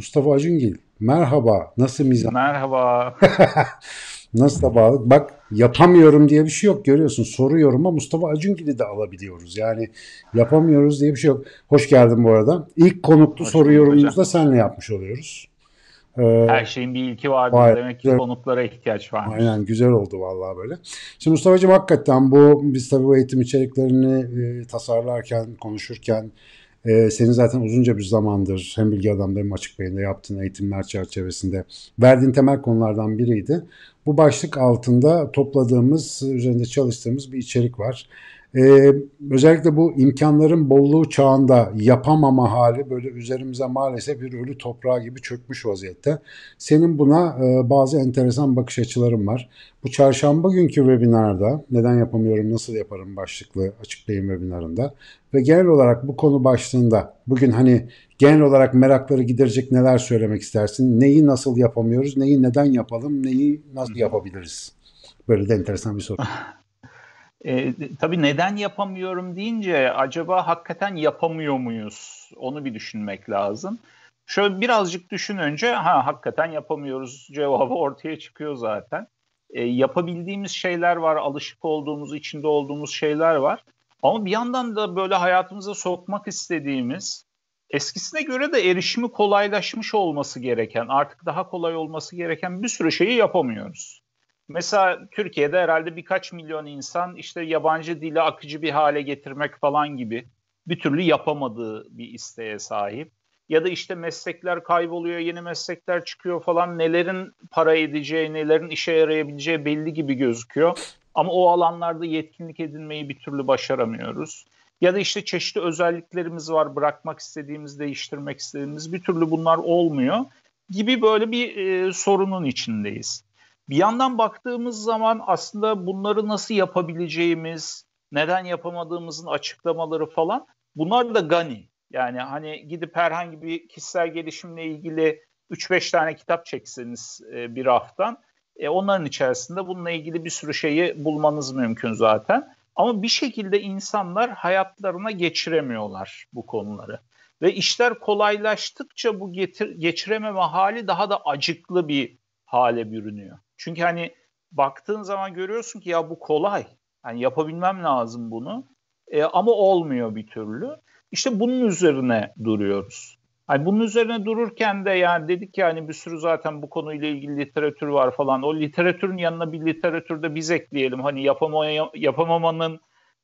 Mustafa Acungil. Merhaba. Nasıl mizah? Merhaba. Nasıl da bağlı? Bak yapamıyorum diye bir şey yok görüyorsun. Soruyorum ama Mustafa Acungil'i de alabiliyoruz. Yani yapamıyoruz diye bir şey yok. Hoş geldin bu arada. İlk konuklu Hoş soru yorumumuzda senle yapmış oluyoruz. Ee, Her şeyin bir ilki vardır var, demek ki konuklara ihtiyaç var. Aynen güzel oldu vallahi böyle. Şimdi Mustafa'cığım hakikaten bu biz tabii bu eğitim içeriklerini e, tasarlarken, konuşurken e, senin zaten uzunca bir zamandır hem Bilgi Adam'da hem Açık Bey'inde yaptığın eğitimler çerçevesinde verdiğin temel konulardan biriydi. Bu başlık altında topladığımız, üzerinde çalıştığımız bir içerik var. Ee, özellikle bu imkanların bolluğu çağında yapamama hali böyle üzerimize maalesef bir ölü toprağı gibi çökmüş vaziyette. Senin buna e, bazı enteresan bakış açıların var. Bu çarşamba günkü webinarda neden yapamıyorum nasıl yaparım başlıklı açıklayayım webinarında ve genel olarak bu konu başlığında bugün hani genel olarak merakları giderecek neler söylemek istersin? Neyi nasıl yapamıyoruz? Neyi neden yapalım? Neyi nasıl yapabiliriz? Böyle de enteresan bir soru. E, tabii neden yapamıyorum deyince acaba hakikaten yapamıyor muyuz? Onu bir düşünmek lazım. Şöyle birazcık düşün önce ha hakikaten yapamıyoruz cevabı ortaya çıkıyor zaten. E, yapabildiğimiz şeyler var, alışık olduğumuz, içinde olduğumuz şeyler var. Ama bir yandan da böyle hayatımıza sokmak istediğimiz, eskisine göre de erişimi kolaylaşmış olması gereken, artık daha kolay olması gereken bir sürü şeyi yapamıyoruz. Mesela Türkiye'de herhalde birkaç milyon insan işte yabancı dili akıcı bir hale getirmek falan gibi bir türlü yapamadığı bir isteğe sahip. Ya da işte meslekler kayboluyor, yeni meslekler çıkıyor falan. Nelerin para edeceği, nelerin işe yarayabileceği belli gibi gözüküyor. Ama o alanlarda yetkinlik edinmeyi bir türlü başaramıyoruz. Ya da işte çeşitli özelliklerimiz var, bırakmak istediğimiz, değiştirmek istediğimiz bir türlü bunlar olmuyor gibi böyle bir e, sorunun içindeyiz. Bir yandan baktığımız zaman aslında bunları nasıl yapabileceğimiz, neden yapamadığımızın açıklamaları falan bunlar da gani. Yani hani gidip herhangi bir kişisel gelişimle ilgili 3-5 tane kitap çekseniz e, bir haftan e, onların içerisinde bununla ilgili bir sürü şeyi bulmanız mümkün zaten. Ama bir şekilde insanlar hayatlarına geçiremiyorlar bu konuları. Ve işler kolaylaştıkça bu getir, geçirememe hali daha da acıklı bir hale bürünüyor. Çünkü hani baktığın zaman görüyorsun ki ya bu kolay. Hani yapabilmem lazım bunu. E, ama olmuyor bir türlü. İşte bunun üzerine duruyoruz. Hani bunun üzerine dururken de yani dedik ki hani bir sürü zaten bu konuyla ilgili literatür var falan. O literatürün yanına bir literatürde biz ekleyelim. Hani yapamaya, yapamamanın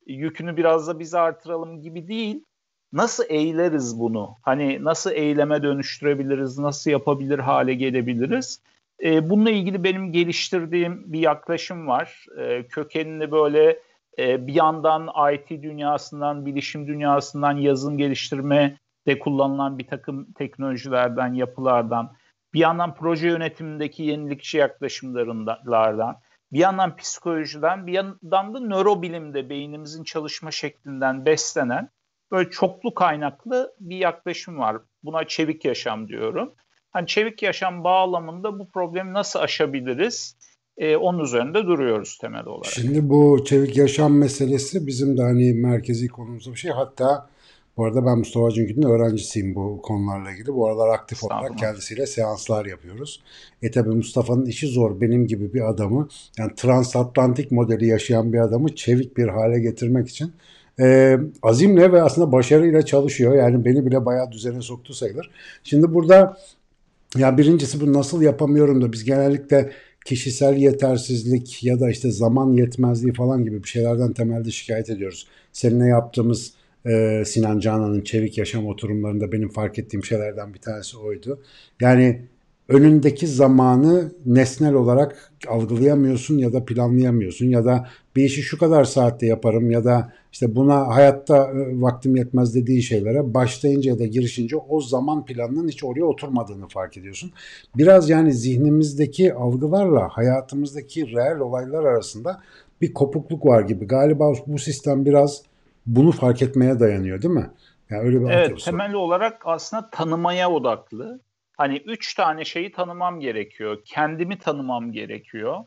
yükünü biraz da biz artıralım gibi değil. Nasıl eyleriz bunu? Hani nasıl eyleme dönüştürebiliriz? Nasıl yapabilir hale gelebiliriz? E, bununla ilgili benim geliştirdiğim bir yaklaşım var. E, kökenini böyle e, bir yandan IT dünyasından, bilişim dünyasından, yazılım geliştirme de kullanılan bir takım teknolojilerden, yapılardan, bir yandan proje yönetimindeki yenilikçi yaklaşımlardan, bir yandan psikolojiden, bir yandan da nörobilimde beynimizin çalışma şeklinden beslenen böyle çoklu kaynaklı bir yaklaşım var. Buna çevik yaşam diyorum hani çevik yaşam bağlamında bu problemi nasıl aşabiliriz? E, onun üzerinde duruyoruz temel olarak. Şimdi bu çevik yaşam meselesi bizim de hani merkezi konumuzda bir şey. Hatta bu arada ben Mustafa Cünkü'nün öğrencisiyim bu konularla ilgili. Bu aralar aktif olarak kendisiyle seanslar yapıyoruz. E tabi Mustafa'nın işi zor. Benim gibi bir adamı yani transatlantik modeli yaşayan bir adamı çevik bir hale getirmek için e, azimle ve aslında başarıyla çalışıyor. Yani beni bile bayağı düzene soktu sayılır. Şimdi burada ya birincisi bu nasıl yapamıyorum da biz genellikle kişisel yetersizlik ya da işte zaman yetmezliği falan gibi bir şeylerden temelde şikayet ediyoruz. Seninle yaptığımız e, Sinan Canan'ın Çevik Yaşam oturumlarında benim fark ettiğim şeylerden bir tanesi oydu. Yani önündeki zamanı nesnel olarak algılayamıyorsun ya da planlayamıyorsun ya da bir işi şu kadar saatte yaparım ya da işte buna hayatta e, vaktim yetmez dediğin şeylere başlayınca ya da girişince o zaman planının hiç oraya oturmadığını fark ediyorsun. Biraz yani zihnimizdeki algılarla hayatımızdaki reel olaylar arasında bir kopukluk var gibi. Galiba bu sistem biraz bunu fark etmeye dayanıyor değil mi? Yani öyle bir evet, temel olarak aslında tanımaya odaklı. Hani üç tane şeyi tanımam gerekiyor. Kendimi tanımam gerekiyor.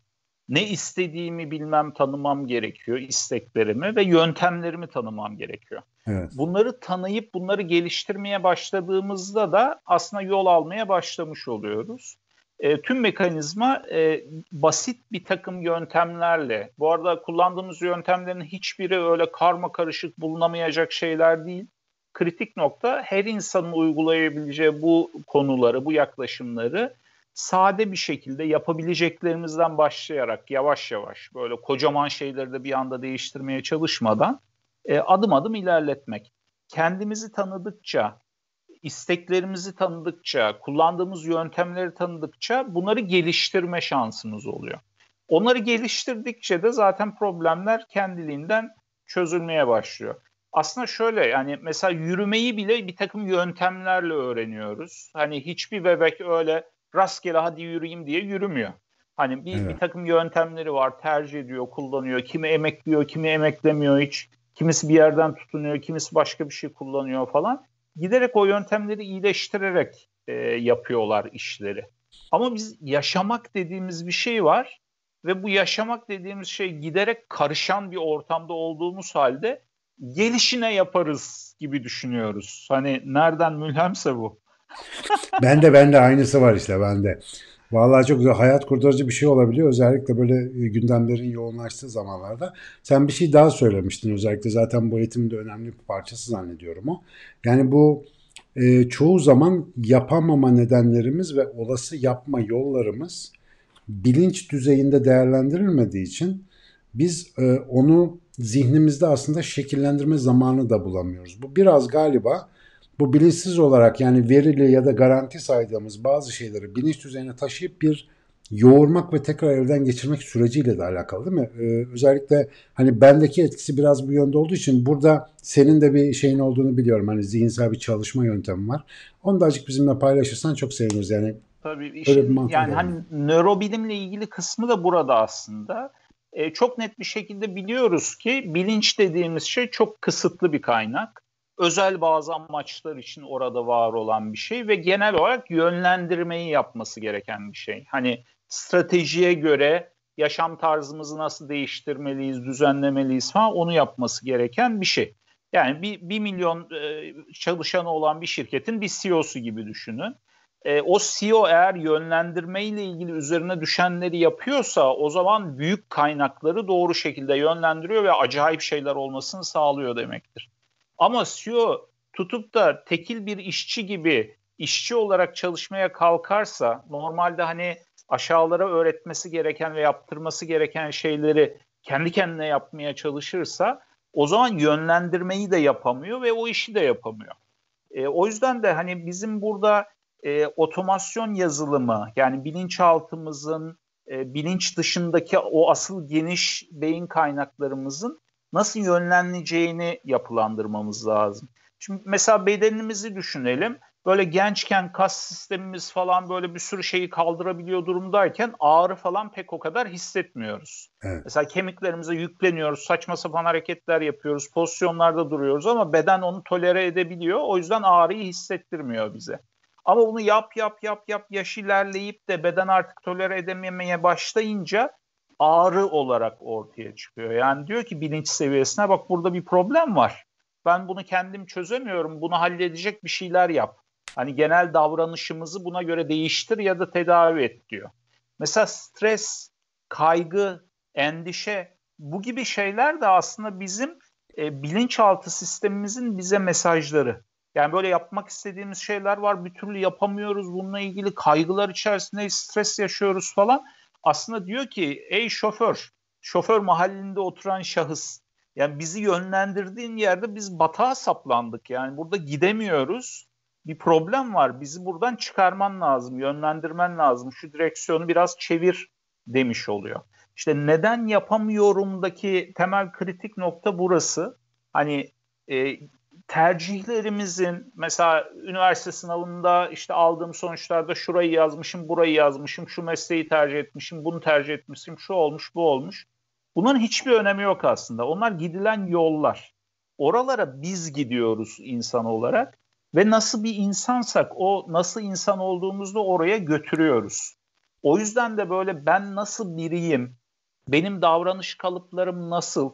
Ne istediğimi bilmem tanımam gerekiyor isteklerimi ve yöntemlerimi tanımam gerekiyor. Evet. Bunları tanıyıp bunları geliştirmeye başladığımızda da aslında yol almaya başlamış oluyoruz. E, tüm mekanizma e, basit bir takım yöntemlerle, bu arada kullandığımız yöntemlerin hiçbiri öyle karma karışık bulunamayacak şeyler değil kritik nokta her insanın uygulayabileceği bu konuları, bu yaklaşımları sade bir şekilde yapabileceklerimizden başlayarak yavaş yavaş böyle kocaman şeyleri de bir anda değiştirmeye çalışmadan e, adım adım ilerletmek. Kendimizi tanıdıkça, isteklerimizi tanıdıkça, kullandığımız yöntemleri tanıdıkça bunları geliştirme şansımız oluyor. Onları geliştirdikçe de zaten problemler kendiliğinden çözülmeye başlıyor aslında şöyle yani mesela yürümeyi bile bir takım yöntemlerle öğreniyoruz. Hani hiçbir bebek öyle rastgele hadi yürüyeyim diye yürümüyor. Hani bir, evet. bir takım yöntemleri var, tercih ediyor, kullanıyor. Kimi emekliyor, kimi emeklemiyor hiç. Kimisi bir yerden tutunuyor, kimisi başka bir şey kullanıyor falan. Giderek o yöntemleri iyileştirerek e, yapıyorlar işleri. Ama biz yaşamak dediğimiz bir şey var ve bu yaşamak dediğimiz şey giderek karışan bir ortamda olduğumuz halde gelişine yaparız gibi düşünüyoruz. Hani nereden mülhemse bu. ben de ben de aynısı var işte bende. Vallahi çok güzel hayat kurtarıcı bir şey olabiliyor. Özellikle böyle e, gündemlerin yoğunlaştığı zamanlarda. Sen bir şey daha söylemiştin özellikle zaten bu eğitimde önemli bir parçası zannediyorum o. Yani bu e, çoğu zaman yapamama nedenlerimiz ve olası yapma yollarımız bilinç düzeyinde değerlendirilmediği için biz e, onu zihnimizde aslında şekillendirme zamanı da bulamıyoruz. Bu biraz galiba bu bilinçsiz olarak yani verili ya da garanti saydığımız bazı şeyleri bilinç düzeyine taşıyıp bir yoğurmak ve tekrar elden geçirmek süreciyle de alakalı değil mi? Ee, özellikle hani bendeki etkisi biraz bu yönde olduğu için burada senin de bir şeyin olduğunu biliyorum. Hani zihinsel bir çalışma yöntemi var. Onu da azıcık bizimle paylaşırsan çok seviniriz yani. Tabii işin, yani hani nörobilimle ilgili kısmı da burada aslında e, çok net bir şekilde biliyoruz ki bilinç dediğimiz şey çok kısıtlı bir kaynak. Özel bazı amaçlar için orada var olan bir şey ve genel olarak yönlendirmeyi yapması gereken bir şey. Hani stratejiye göre yaşam tarzımızı nasıl değiştirmeliyiz, düzenlemeliyiz falan onu yapması gereken bir şey. Yani bir, bir milyon e, çalışanı olan bir şirketin bir CEO'su gibi düşünün e, o CEO eğer yönlendirmeyle ilgili üzerine düşenleri yapıyorsa o zaman büyük kaynakları doğru şekilde yönlendiriyor ve acayip şeyler olmasını sağlıyor demektir. Ama CEO tutup da tekil bir işçi gibi işçi olarak çalışmaya kalkarsa normalde hani aşağılara öğretmesi gereken ve yaptırması gereken şeyleri kendi kendine yapmaya çalışırsa o zaman yönlendirmeyi de yapamıyor ve o işi de yapamıyor. E, o yüzden de hani bizim burada e, otomasyon yazılımı yani bilinçaltımızın e, bilinç dışındaki o asıl geniş beyin kaynaklarımızın nasıl yönleneceğini yapılandırmamız lazım. Şimdi mesela bedenimizi düşünelim. Böyle gençken kas sistemimiz falan böyle bir sürü şeyi kaldırabiliyor durumdayken ağrı falan pek o kadar hissetmiyoruz. Evet. Mesela kemiklerimize yükleniyoruz, saçma sapan hareketler yapıyoruz, pozisyonlarda duruyoruz ama beden onu tolere edebiliyor. O yüzden ağrıyı hissettirmiyor bize. Ama bunu yap yap yap yap yaş ilerleyip de beden artık tolere edememeye başlayınca ağrı olarak ortaya çıkıyor. Yani diyor ki bilinç seviyesine bak burada bir problem var. Ben bunu kendim çözemiyorum. Bunu halledecek bir şeyler yap. Hani genel davranışımızı buna göre değiştir ya da tedavi et diyor. Mesela stres, kaygı, endişe bu gibi şeyler de aslında bizim e, bilinçaltı sistemimizin bize mesajları. Yani böyle yapmak istediğimiz şeyler var bir türlü yapamıyoruz. Bununla ilgili kaygılar içerisinde stres yaşıyoruz falan. Aslında diyor ki ey şoför, şoför mahallinde oturan şahıs. Yani bizi yönlendirdiğin yerde biz batağa saplandık. Yani burada gidemiyoruz. Bir problem var. Bizi buradan çıkarman lazım, yönlendirmen lazım. Şu direksiyonu biraz çevir demiş oluyor. İşte neden yapamıyorumdaki temel kritik nokta burası. Hani e, tercihlerimizin mesela üniversite sınavında işte aldığım sonuçlarda şurayı yazmışım, burayı yazmışım, şu mesleği tercih etmişim, bunu tercih etmişim, şu olmuş, bu olmuş. Bunun hiçbir önemi yok aslında. Onlar gidilen yollar. Oralara biz gidiyoruz insan olarak ve nasıl bir insansak o nasıl insan olduğumuzda oraya götürüyoruz. O yüzden de böyle ben nasıl biriyim, benim davranış kalıplarım nasıl,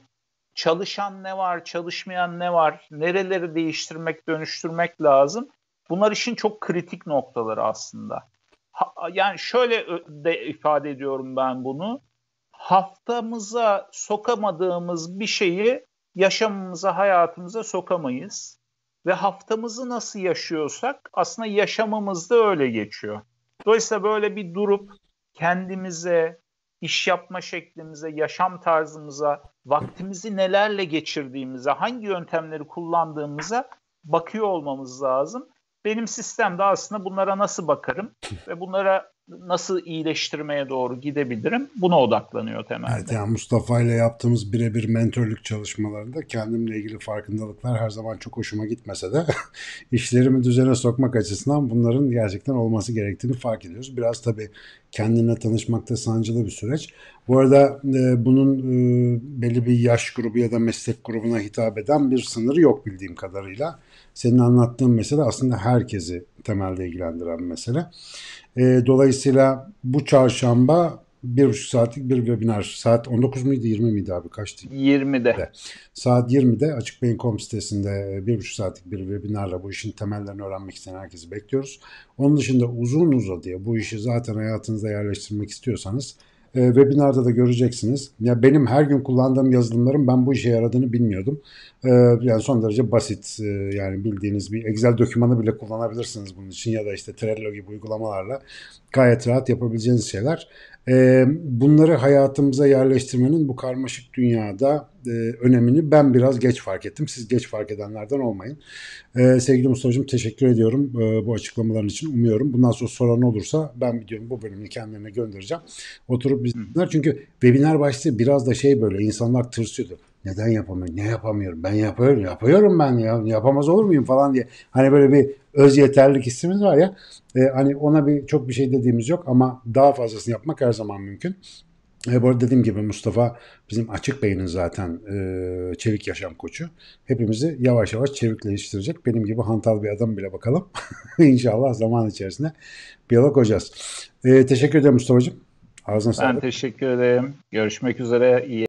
çalışan ne var, çalışmayan ne var, nereleri değiştirmek, dönüştürmek lazım. Bunlar işin çok kritik noktaları aslında. Ha, yani şöyle de ifade ediyorum ben bunu. Haftamıza sokamadığımız bir şeyi yaşamımıza, hayatımıza sokamayız. Ve haftamızı nasıl yaşıyorsak aslında yaşamımız da öyle geçiyor. Dolayısıyla böyle bir durup kendimize, iş yapma şeklimize, yaşam tarzımıza vaktimizi nelerle geçirdiğimize, hangi yöntemleri kullandığımıza bakıyor olmamız lazım. Benim sistemde aslında bunlara nasıl bakarım ve bunlara nasıl iyileştirmeye doğru gidebilirim? Buna odaklanıyor temelde. Evet yani Mustafa ile yaptığımız birebir mentorluk çalışmalarında kendimle ilgili farkındalıklar her zaman çok hoşuma gitmese de işlerimi düzene sokmak açısından bunların gerçekten olması gerektiğini fark ediyoruz. Biraz tabii kendinle tanışmakta sancılı bir süreç. Bu arada e, bunun e, belli bir yaş grubu ya da meslek grubuna hitap eden bir sınırı yok bildiğim kadarıyla. Senin anlattığın mesele aslında herkesi temelde ilgilendiren bir mesele. E, dolayısıyla bu çarşamba bir buçuk saatlik bir webinar. Saat 19 muydu 20 miydi abi kaçtı? 20'de. De. Saat 20'de Açık Beyin.com sitesinde e, bir buçuk saatlik bir webinarla bu işin temellerini öğrenmek isteyen herkesi bekliyoruz. Onun dışında uzun uzadıya bu işi zaten hayatınıza yerleştirmek istiyorsanız e, webinarda da göreceksiniz. Ya benim her gün kullandığım yazılımların ben bu işe yaradığını bilmiyordum. E, yani son derece basit e, yani bildiğiniz bir Excel dokümanı bile kullanabilirsiniz bunun için ya da işte Trello gibi uygulamalarla gayet rahat yapabileceğiniz şeyler. Ee, bunları hayatımıza yerleştirmenin bu karmaşık dünyada e, önemini ben biraz geç fark ettim. Siz geç fark edenlerden olmayın. E, sevgili Mustafa'cığım teşekkür ediyorum e, bu açıklamaların için. Umuyorum bundan sonra soran olursa ben videomu bu bölümünü kendilerine göndereceğim. Oturup bizler çünkü webinar başlığı biraz da şey böyle insanlar tırsıyordu neden yapamıyorum, ne yapamıyorum, ben yapıyorum, yapıyorum ben ya, yapamaz olur muyum falan diye. Hani böyle bir öz yeterlilik hissimiz var ya. E, hani ona bir çok bir şey dediğimiz yok ama daha fazlasını yapmak her zaman mümkün. E, bu arada dediğim gibi Mustafa bizim Açık beynin zaten e, çevik yaşam koçu. Hepimizi yavaş yavaş çevikleştirecek. Benim gibi hantal bir adam bile bakalım. İnşallah zaman içerisinde biyolog olacağız. E, teşekkür ederim Mustafa'cığım. Ağzına ben sağlık. Ben teşekkür ederim. Görüşmek üzere. İyi